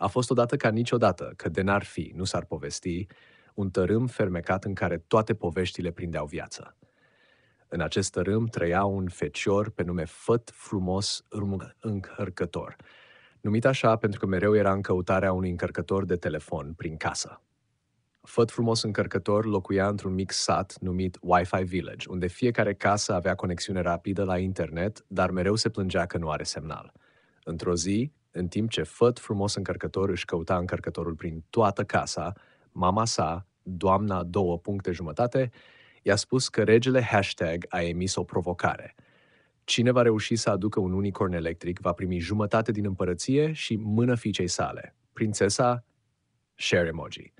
A fost odată ca niciodată, că de n-ar fi, nu s-ar povesti, un tărâm fermecat în care toate poveștile prindeau viață. În acest tărâm trăia un fecior pe nume Făt Frumos Încărcător, numit așa pentru că mereu era în căutarea unui încărcător de telefon prin casă. Făt Frumos Încărcător locuia într-un mic sat numit Wi-Fi Village, unde fiecare casă avea conexiune rapidă la internet, dar mereu se plângea că nu are semnal. Într-o zi, în timp ce făt frumos încărcător își căuta încărcătorul prin toată casa, mama sa, doamna două puncte jumătate, i-a spus că regele hashtag a emis o provocare. Cine va reuși să aducă un unicorn electric va primi jumătate din împărăție și mână fiicei sale, prințesa Share Emoji.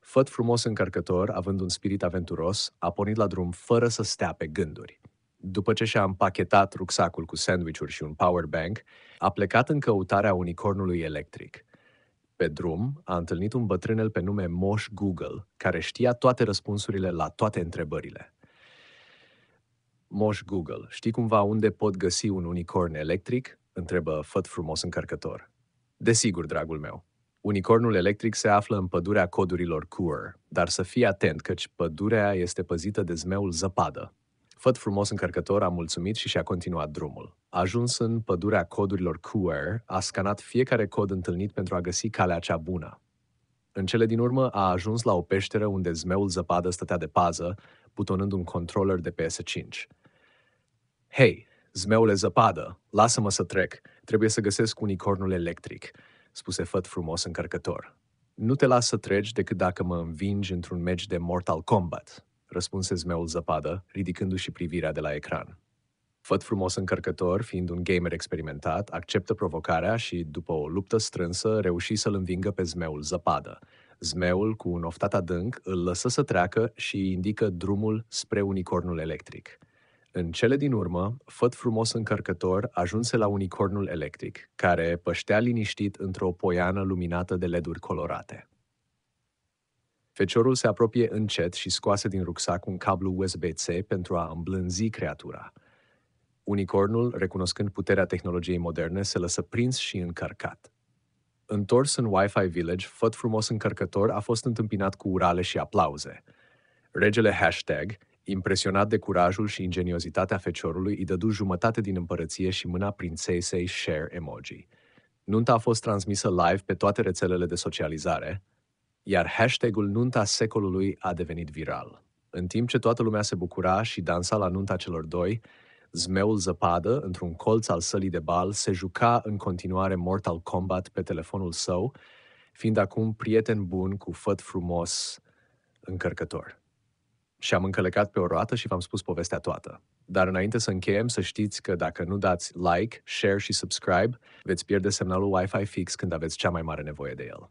Făt frumos încărcător, având un spirit aventuros, a pornit la drum fără să stea pe gânduri. După ce și-a împachetat rucsacul cu sandvișuri și un powerbank, a plecat în căutarea unicornului electric. Pe drum, a întâlnit un bătrânel pe nume Moș Google, care știa toate răspunsurile la toate întrebările. Moș Google, știi cumva unde pot găsi un unicorn electric? Întrebă făt frumos încărcător. Desigur, dragul meu. Unicornul electric se află în pădurea codurilor Coor, dar să fii atent căci pădurea este păzită de zmeul zăpadă, Făt frumos încărcător a mulțumit și și-a continuat drumul. A ajuns în pădurea codurilor QR, a scanat fiecare cod întâlnit pentru a găsi calea cea bună. În cele din urmă a ajuns la o peșteră unde zmeul zăpadă stătea de pază, butonând un controller de PS5. Hei, zmeule zăpadă, lasă-mă să trec, trebuie să găsesc unicornul electric, spuse făt frumos încărcător. Nu te las să treci decât dacă mă învingi într-un meci de Mortal Kombat, răspunse zmeul zăpadă, ridicându-și privirea de la ecran. Făt frumos încărcător, fiind un gamer experimentat, acceptă provocarea și, după o luptă strânsă, reuși să-l învingă pe zmeul zăpadă. Zmeul, cu un oftat adânc, îl lăsă să treacă și îi indică drumul spre unicornul electric. În cele din urmă, făt frumos încărcător ajunse la unicornul electric, care păștea liniștit într-o poiană luminată de leduri colorate. Feciorul se apropie încet și scoase din rucsac un cablu USB-C pentru a îmblânzi creatura. Unicornul, recunoscând puterea tehnologiei moderne, se lăsă prins și încărcat. Întors în Wi-Fi Village, făt frumos încărcător a fost întâmpinat cu urale și aplauze. Regele hashtag, impresionat de curajul și ingeniozitatea feciorului, îi dădu jumătate din împărăție și mâna prințesei Share Emoji. Nunta a fost transmisă live pe toate rețelele de socializare, iar hashtagul Nunta secolului a devenit viral. În timp ce toată lumea se bucura și dansa la nunta celor doi, zmeul zăpadă, într-un colț al sălii de bal, se juca în continuare Mortal Kombat pe telefonul său, fiind acum prieten bun cu făt frumos încărcător. Și am încălecat pe o roată și v-am spus povestea toată. Dar înainte să încheiem, să știți că dacă nu dați like, share și subscribe, veți pierde semnalul Wi-Fi fix când aveți cea mai mare nevoie de el.